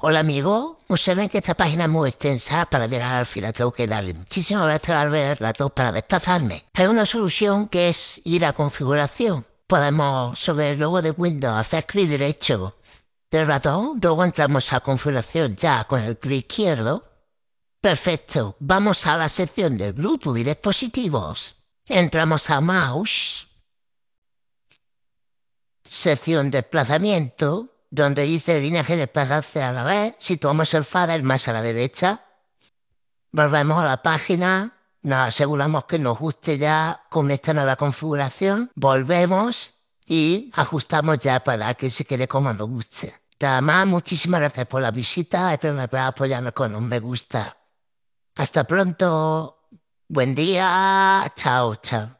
Hola amigo, observen pues que esta página es muy extensa para llegar al final tengo que darle muchísimas veces a ver la para desplazarme. Hay una solución que es ir a configuración. Podemos sobre el logo de Windows hacer clic derecho del ratón, luego entramos a configuración ya con el clic izquierdo. Perfecto, vamos a la sección de Bluetooth y dispositivos. Entramos a mouse, sección desplazamiento, donde dice líneas espagarse a la vez, situamos el el más a la derecha, volvemos a la página, nos aseguramos que nos guste ya con esta nueva configuración, volvemos y ajustamos ya para que se quede como nos guste. Además, muchísimas gracias por la visita, espero que puedas apoyarnos con un me gusta. Hasta pronto, buen día, chao, chao.